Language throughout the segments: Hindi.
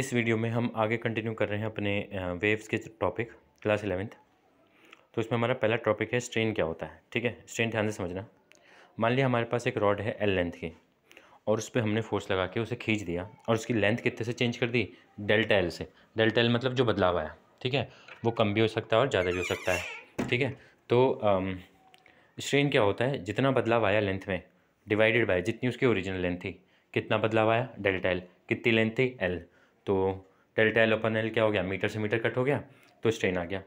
इस वीडियो में हम आगे कंटिन्यू कर रहे हैं अपने वेव्स के टॉपिक क्लास इलेवेंथ तो इसमें हमारा पहला टॉपिक है स्ट्रेन क्या होता है ठीक है स्ट्रेन ध्यान से समझना मान लिया हमारे पास एक रॉड है एल लेंथ की और उस पर हमने फोर्स लगा के उसे खींच दिया और उसकी लेंथ कितने से चेंज कर दी डेल्टा एल से डेल्टा एल मतलब जो बदलाव आया ठीक है वो कम भी हो सकता है और ज़्यादा भी हो सकता है ठीक है तो स्ट्रेन क्या होता है जितना बदलाव आया लेंथ में डिवाइडेड बाय जितनी उसकी ओरिजिनल लेंथ थी कितना बदलाव आया डेल्टा एल कितनी लेंथ थी एल तो डेल्टा एल अपन एल क्या हो गया मीटर से मीटर कट हो गया तो स्ट्रेन आ गया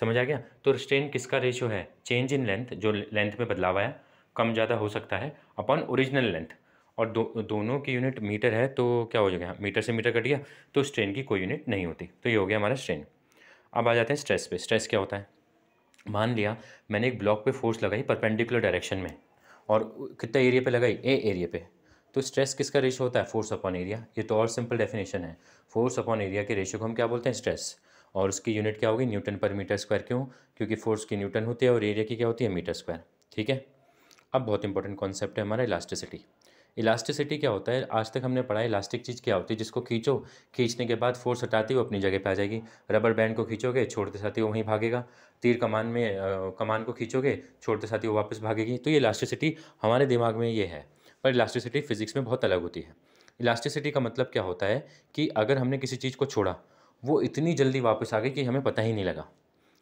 समझ आ गया तो स्ट्रेन किसका रेशियो है चेंज इन लेंथ जो लेंथ में बदलाव आया कम ज़्यादा हो सकता है अपॉन ओरिजिनल लेंथ और दो दोनों की यूनिट मीटर है तो क्या हो जाएगा मीटर से मीटर कट गया तो स्ट्रेन की कोई यूनिट नहीं होती तो ये हो गया हमारा स्ट्रेन अब आ जाते हैं स्ट्रेस पे स्ट्रेस क्या होता है मान लिया मैंने एक ब्लॉक पे फोर्स लगाई परपेंडिकुलर डायरेक्शन में और कितने एरिया पे लगाई ए एरिया पे तो स्ट्रेस किसका रेशो होता है फोर्स अपॉन एरिया ये तो और सिंपल डेफिनेशन है फोर्स अपॉन एरिया के रेशो को हम क्या बोलते हैं स्ट्रेस और उसकी यूनिट क्या होगी न्यूटन पर मीटर स्क्वायर क्यों क्योंकि फोर्स की न्यूटन होती है और एरिया की क्या होती है मीटर स्क्वायर ठीक है अब बहुत इंपॉर्टेंट कॉन्सेप्ट है हमारा इलास्टिसिटी इलास्टिसिटी क्या होता है आज तक हमने पढ़ा इलास्टिक चीज़ क्या होती है जिसको खींचो खींचने के बाद फोर्स हटाती वो अपनी जगह पे आ जाएगी रबर बैंड को खींचोगे छोड़ते साथ ही वो वहीं भागेगा तीर कमान में आ, कमान को खींचोगे छोड़ते साथ ही वो वापस भागेगी तो ये इलास्टिसिटी हमारे दिमाग में ये है पर इलास्टिसिटी फिज़िक्स में बहुत अलग होती है इलास्टिसिटी का मतलब क्या होता है कि अगर हमने किसी चीज़ को छोड़ा वो इतनी जल्दी वापस आ गई कि हमें पता ही नहीं लगा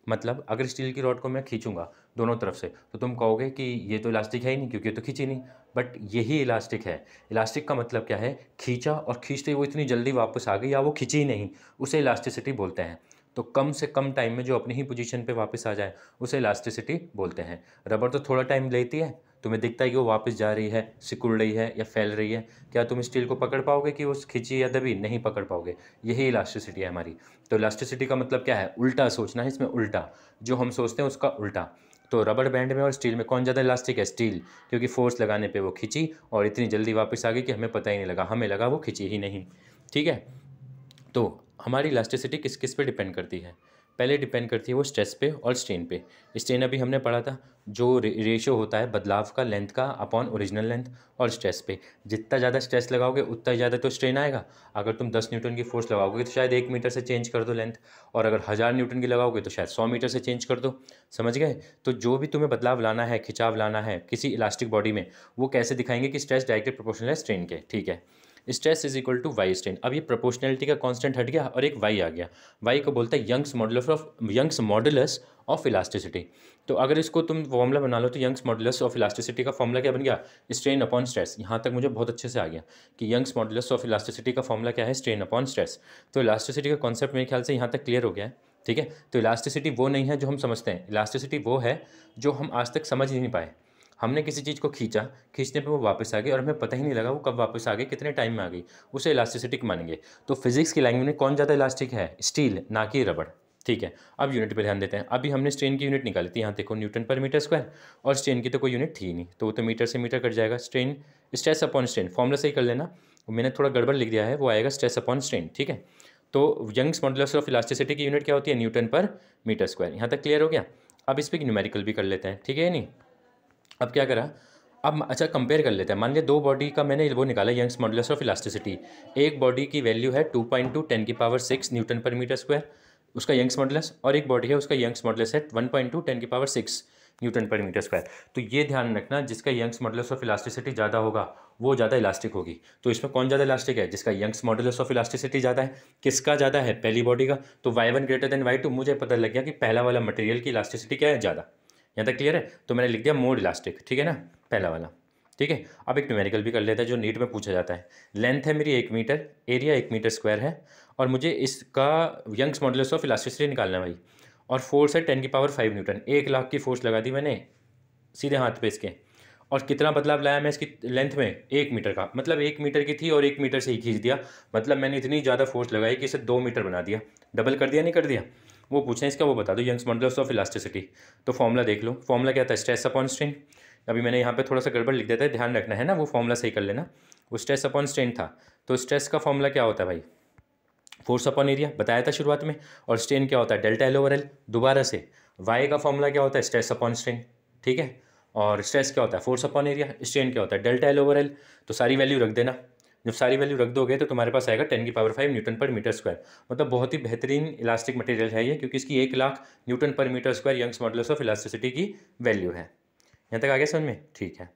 मतलब अगर स्टील की रॉड को मैं खींचूंगा दोनों तरफ से तो तुम कहोगे कि ये तो इलास्टिक है ही नहीं क्योंकि ये तो खींची नहीं बट यही इलास्टिक है इलास्टिक का मतलब क्या है खींचा और खींचते वो इतनी जल्दी वापस आ गई या वो खींची ही नहीं उसे इलास्टिसिटी बोलते हैं तो कम से कम टाइम में जो अपनी ही पोजीशन पे वापस आ जाए उसे इलास्टिसिटी बोलते हैं रबर तो थोड़ा टाइम लेती है तुम्हें दिखता है कि वो वापस जा रही है सिकुड़ रही है या फैल रही है क्या तुम स्टील को पकड़ पाओगे कि वो खिंची या दबी नहीं पकड़ पाओगे यही इलास्टिसिटी है हमारी तो इलास्टिसिटी का मतलब क्या है उल्टा सोचना है इसमें उल्टा जो हम सोचते हैं उसका उल्टा तो रबड़ बैंड में और स्टील में कौन ज़्यादा इलास्टिक है स्टील क्योंकि फोर्स लगाने पर वो खिंची और इतनी जल्दी वापस आ गई कि हमें पता ही नहीं लगा हमें लगा वो खिंची ही नहीं ठीक है तो हमारी इलास्टिसिटी किस किस पर डिपेंड करती है पहले डिपेंड करती है वो स्ट्रेस पे और स्ट्रेन पे स्ट्रेन अभी हमने पढ़ा था जो रे, रेशो होता है बदलाव का लेंथ का अपॉन ओरिजिनल लेंथ और स्ट्रेस पे जितना ज़्यादा स्ट्रेस लगाओगे उतना ज़्यादा तो स्ट्रेन आएगा अगर तुम दस न्यूटन की फोर्स लगाओगे तो शायद एक मीटर से चेंज कर दो लेंथ और अगर हज़ार न्यूटन की लगाओगे तो शायद सौ मीटर से चेंज कर दो समझ गए तो जो भी तुम्हें बदलाव लाना है खिंचाव लाना है किसी इलास्टिक बॉडी में वो कैसे दिखाएंगे कि स्ट्रेस डायरेक्टली प्रोपोर्शनल है स्ट्रेन के ठीक है stress is equal to y strain अब ये प्रोपोर्शनलिटी का कांस्टेंट हट गया और एक वाई आ गया वाई को बोलता है Young's model of Young's modulus of elasticity तो अगर इसको तुम फॉर्मूला बना लो तो यंग्स मॉडुलस ऑफ इलास्टिसिटी का फॉर्मूला क्या बन गया स्ट्रेन अपॉन स्ट्रेस यहाँ तक मुझे बहुत अच्छे से आ गया कि यंग्स मॉडुलस ऑफ इलास्टिसिटी का फॉर्मूला क्या है स्ट्रेन अपॉन स्ट्रेस तो इलास्टिसिटी का कॉन्सेप्ट मेरे ख्याल से यहाँ तक क्लियर हो गया है ठीक है तो इलास्टिसिटी वो नहीं है जो हम समझते हैं इलास्टिसिटी वो है जो हम आज तक समझ ही नहीं पाए हमने किसी चीज़ को खींचा खींचने पे वो वापस आ गई और हमें पता ही नहीं लगा वो कब वापस आ गई कितने टाइम में आ गई उसे इलास्टिसिटिक मानेंगे तो फिजिक्स की लैंग्वेज में कौन ज़्यादा इलास्टिक है स्टील ना कि रबड़ ठीक है अब यूनिट पर ध्यान देते हैं अभी हमने स्ट्रेन की यूनिट निकाली थी यहाँ देखो न्यूटन पर मीटर स्क्वायर और स्ट्रेन की तो कोई यूनिट थी नहीं तो वो तो मीटर से मीटर कट जाएगा strain stress upon strain formula से ही कर लेना मैंने थोड़ा गड़बड़ लिख दिया है वो आएगा स्ट्रेस अपॉन स्ट्रेन ठीक है तो यंग्स मॉडल्स ऑफ इलास्टिसिटी की यूनिट क्या होती है न्यूटन पर मीटर स्क्वायर यहाँ तक क्लियर हो गया अब इस पर न्यूमेरिकल भी कर लेते हैं ठीक है नहीं अब क्या करा अब अच्छा कंपेयर कर लेते हैं मान लिया दो बॉडी का मैंने वो निकाला यंग्स मॉडुलस ऑफ इलास्टिसिटी एक बॉडी की वैल्यू है टू पॉइंट टू टेन की पावर सिक्स न्यूटन पर मीटर स्क्वायर उसका यंग्स मॉडुलस और एक बॉडी है उसका यंग्स मॉडुलस है वन पॉइंट टू टेन की पावर सिक्स न्यूटन पर मीटर स्क्वायर तो ये ध्यान रखना जिसका यंग्स मॉडुलस ऑफ इलास्टिसिटी ज़्यादा होगा वो ज़्यादा इलास्टिक होगी तो इसमें कौन ज़्यादा इलास्टिक है जिसका यंग्स मॉडुलस ऑफ इलास्टिसिटी ज़्यादा है किसका ज़्यादा है पहली बॉडी का तो y one greater than y two मुझे पता लग गया कि पहला वाला मटेरियल की इलास्टिसिटी क्या है ज़्यादा यहाँ तक क्लियर है तो मैंने लिख दिया मोड इलास्टिक ठीक है ना पहला वाला ठीक है अब एक न्यूमेरिकल भी कर लेते हैं जो नीट में पूछा जाता है लेंथ है मेरी एक मीटर एरिया एक मीटर स्क्वायर है और मुझे इसका यंग्स मॉडल्स ऑफ इलास्टिसिटी निकालना है भाई और फोर्स है टेन की पावर फाइव न्यूटन एक लाख की फोर्स लगा दी मैंने सीधे हाथ पे इसके और कितना बदलाव लाया मैं इसकी लेंथ में एक मीटर का मतलब एक मीटर की थी और एक मीटर से ही खींच दिया मतलब मैंने इतनी ज़्यादा फोर्स लगाई कि इसे दो मीटर बना दिया डबल कर दिया नहीं कर दिया वो पूछा है इसका वो बता दो यंग्स मॉडल्स ऑफ इलास्टिसिटी तो फॉर्मूला देख लो फॉर्मूला क्या था स्ट्रेस अपॉन स्ट्रेन अभी मैंने यहाँ पे थोड़ा सा गड़बड़ लिख देता है ध्यान रखना है ना वो फॉर्मूला सही कर लेना वो स्ट्रेस अपॉन स्ट्रेन था तो स्ट्रेस का फॉर्मूला क्या होता है भाई फोर्स अपॉन एरिया बताया था शुरुआत में और स्ट्रेन क्या होता है डेल्टा एल ओवर एल दोबारा से वाई का फॉर्मूला क्या होता है स्ट्रेस अपॉन स्ट्रेन ठीक है और स्ट्रेस क्या होता है फोर्स अपॉन एरिया स्ट्रेन क्या होता है डेल्टा एल ओवर एल तो सारी वैल्यू रख देना जब सारी वैल्यू रख दोगे तो तुम्हारे पास आएगा टेन की पावर फाइव न्यूटन पर मीटर स्क्वायर मतलब बहुत ही बेहतरीन इलास्टिक मटेरियल है ये क्योंकि इसकी एक लाख न्यूटन पर metre square Young's models of elasticity की वैल्यू है यहाँ तक आ गया समझ में ठीक है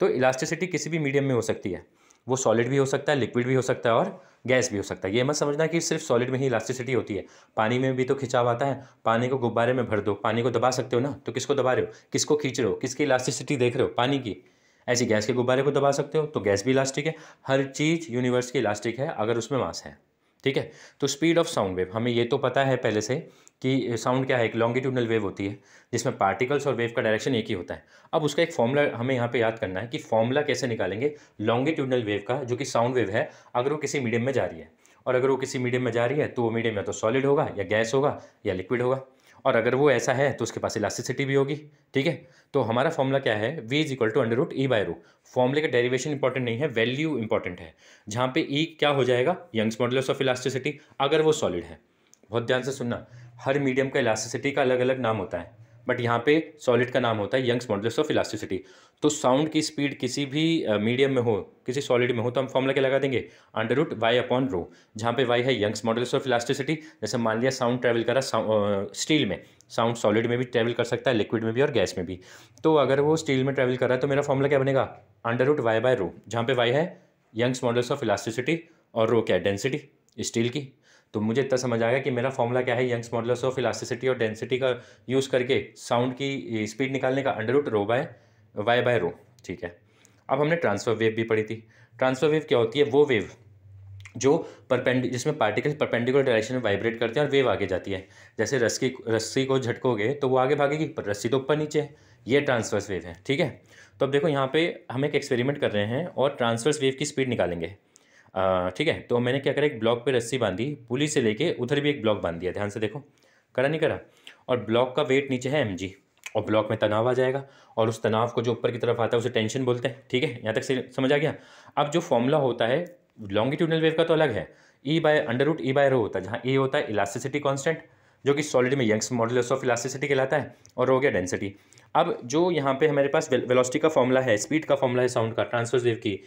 तो इलास्टिसिटी किसी भी मीडियम में हो सकती है वो सॉलिड भी हो सकता है लिक्विड भी हो सकता है और गैस भी हो सकता है ये मत समझना कि सिर्फ सॉलिड में ही इलास्टिसिटी होती है पानी में भी तो खिंचाव आता है पानी को गुब्बारे में भर दो पानी को दबा सकते हो ना तो किसको दबा रहे हो किसको खींच रहे हो किसकी इलास्टिसिटी देख रहे हो पानी की ऐसी गैस के गुब्बारे को दबा सकते हो तो गैस भी इलास्टिक है हर चीज़ यूनिवर्स की इलास्टिक है अगर उसमें मास है ठीक है तो स्पीड ऑफ साउंड वेव हमें ये तो पता है पहले से कि साउंड क्या है एक लॉन्गिट्यूडनल वेव होती है जिसमें पार्टिकल्स और वेव का डायरेक्शन एक ही होता है अब उसका एक फॉर्मूला हमें यहाँ पे याद करना है कि फॉर्मूला कैसे निकालेंगे लॉन्गिट्यूडनल वेव का जो कि साउंड वेव है अगर वो किसी मीडियम में जा रही है और अगर वो किसी मीडियम में जा रही है तो वो मीडियम या तो सॉलिड होगा या गैस होगा या लिक्विड होगा और अगर वो ऐसा है तो उसके पास इलास्टिसिटी भी होगी ठीक है तो हमारा फॉर्मूला क्या है v is equal to under root E by rho फॉर्मूले का डेरिवेशन इंपॉर्टेंट नहीं है वैल्यू इंपॉर्टेंट है जहाँ पे ई e क्या हो जाएगा यंग्स मॉडल्स ऑफ इलास्टिसिटी अगर वो सॉलिड है बहुत ध्यान से सुनना हर मीडियम का इलास्टिसिटी का अलग अलग नाम होता है बट यहाँ पे सॉलिड का नाम होता है यंग्स मॉडल्स ऑफ इलास्टिसिटी तो साउंड की स्पीड किसी भी मीडियम में हो किसी सॉलिड में हो तो हम फॉर्मूला क्या लगा देंगे under root y upon rho जहाँ पे वाई है यंग्स मॉडल्स ऑफ इलास्टिसिटी जैसे मान लिया साउंड ट्रैवल करा स्टील में साउंड सॉलिड में भी ट्रैवल कर सकता है लिक्विड में भी और गैस में भी तो अगर वो स्टील में ट्रैवल कर रहा है तो मेरा फॉर्मूला क्या बनेगा under root y by rho जहाँ पे वाई है यंग्स मॉडल्स ऑफ इलास्टिसिटी और रो क्या है डेंसिटी स्टील की तो मुझे इतना समझ आएगा कि मेरा फॉर्मूला क्या है यंग्स मॉडल्स ऑफ इलास्टिसिटी और डेंसिटी का यूज़ करके साउंड की स्पीड निकालने का under root rho by y by rho ठीक है अब हमने ट्रांसफर वेव भी पढ़ी थी ट्रांसफर वेव क्या होती है वो वेव जो परपेंड जिसमें पार्टिकल परपेंडिकुलर डायरेक्शन में वाइब्रेट करते हैं और वेव आगे जाती है जैसे रस्सी रस्सी को झटकोगे तो वो आगे भागेगी पर रस्सी तो ऊपर नीचे है ये ट्रांसवर्स वेव है ठीक है तो अब देखो यहाँ पे हम एक एक्सपेरिमेंट कर रहे हैं और ट्रांसवर्स वेव की स्पीड निकालेंगे ठीक है तो मैंने क्या करा एक ब्लॉक पे रस्सी बांधी पुली से लेके उधर भी एक ब्लॉक बांध दिया ध्यान से देखो करा नहीं करा और ब्लॉक का वेट नीचे है एम और ब्लॉक में तनाव आ जाएगा और उस तनाव को जो ऊपर की तरफ आता है उसे टेंशन बोलते हैं ठीक है यहाँ तक से समझ आ गया अब जो फॉर्मूला होता है लॉन्गिट्यूडनल वेव का तो अलग है E by under root E by rho होता है जहाँ ए e होता है इलास्टिसिटी कॉन्स्टेंट जो कि सॉलिड में यंग्स मॉडल ऑफ इलास्टिसिटी कहलाता है और हो गया डेंसिटी अब जो यहाँ पे हमारे पास वेलोसिटी का फॉर्मूला है स्पीड का फॉर्मूला है साउंड का ट्रांसफर्स वेव की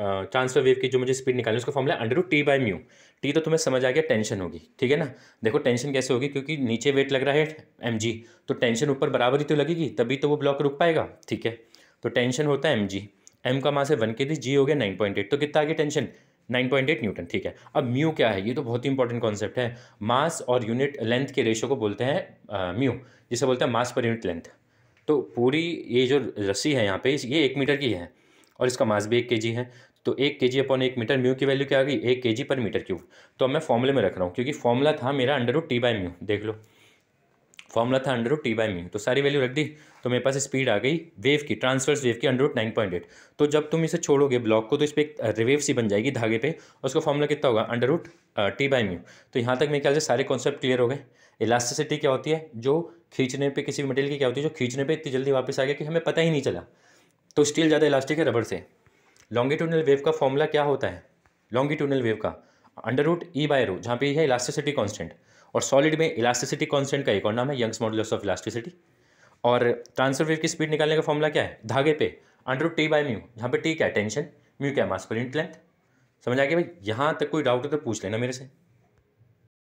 ट्रांसफर वेव की जो मुझे स्पीड निकालनी है उसका formula under T by mu T तो तुम्हें समझ आ गया टेंशन होगी ठीक है ना देखो टेंशन कैसे होगी क्योंकि नीचे वेट लग रहा है एम जी तो टेंशन ऊपर बराबर ही तो लगेगी तभी तो वो ब्लॉक रुक पाएगा ठीक है तो टेंशन होता है एम जी एम का मास है वन के दी जी हो गया नाइन पॉइंट एट तो कितना आ गया tension nine point eight newton ठीक है अब म्यू क्या है ये तो बहुत ही इंपॉर्टेंट कॉन्सेप्ट है मास और यूनिट लेंथ के रेशो को बोलते हैं म्यू जिसे बोलते हैं मास पर यूनिट लेंथ तो पूरी ये जो रस्सी है यहाँ पे ये एक मीटर की है और इसका मास भी एक के है तो एक के जी अपॉन एक मीटर म्यू की वैल्यू क्या आ गई एक के जी पर मीटर क्यूब तो अब मैं फॉर्मूले में रख रहा हूँ क्योंकि फॉर्मूला था मेरा under root T by mu देख लो फॉर्मूला था under root T by mu तो सारी वैल्यू रख दी तो मेरे पास स्पीड आ गई वेव की ट्रांसफर्स वेव की under root nine point eight तो जब तुम इसे छोड़ोगे ब्लॉक को तो इस पर एक रिवेव सी बन जाएगी धागे पे और उसका फॉर्मूला कितना होगा under root T by mu तो यहाँ तक मेरे ख्याल से सारे कॉन्सेप्ट क्लियर हो गए इलास्टिसिटी क्या होती है जो खींचने पे किसी भी मटेरियल की क्या होती है जो खींचने पे इतनी जल्दी वापस आ गया कि हमें पता ही नहीं चला तो स्टील ज़्यादा इलास्टिक है रबड़ से लॉन्गिट्यूडनल वेव का फॉर्मूला क्या होता है लॉन्गिट्यूडनल वेव का under root E by rho जहाँ पे है इलास्टिसिटी कांस्टेंट और सॉलिड में इलास्टिसिटी कांस्टेंट का एक और नाम है यंग्स मॉडल्स ऑफ इलास्टिसिटी और ट्रांसफर वेव की स्पीड निकालने का फॉर्मूला क्या है धागे पे under root T by mu जहाँ पे टी क्या है टेंशन म्यू क्या है मास लेंथ समझ आ गया भाई यहाँ तक कोई डाउट हो तो पूछ लेना मेरे से